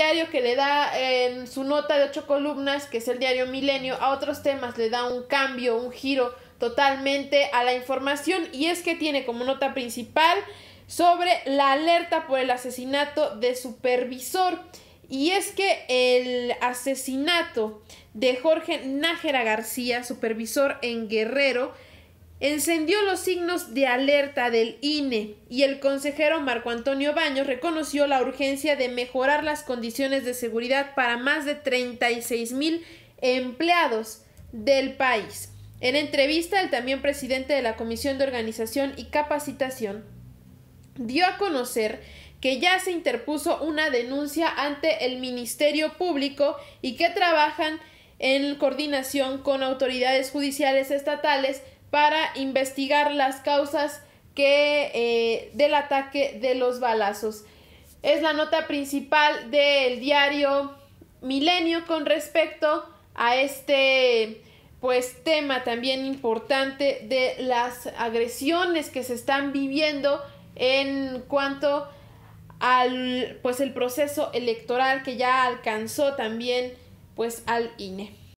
diario que le da en su nota de ocho columnas, que es el diario Milenio, a otros temas le da un cambio, un giro totalmente a la información y es que tiene como nota principal sobre la alerta por el asesinato de supervisor y es que el asesinato de Jorge Nájera García, supervisor en Guerrero, encendió los signos de alerta del INE y el consejero Marco Antonio Baños reconoció la urgencia de mejorar las condiciones de seguridad para más de 36 mil empleados del país. En entrevista, el también presidente de la Comisión de Organización y Capacitación dio a conocer que ya se interpuso una denuncia ante el Ministerio Público y que trabajan en coordinación con autoridades judiciales estatales para investigar las causas eh, del ataque de los balazos. Es la nota principal del diario Milenio con respecto a este pues tema también importante de las agresiones que se están viviendo en cuanto al pues el proceso electoral que ya alcanzó también pues al INE.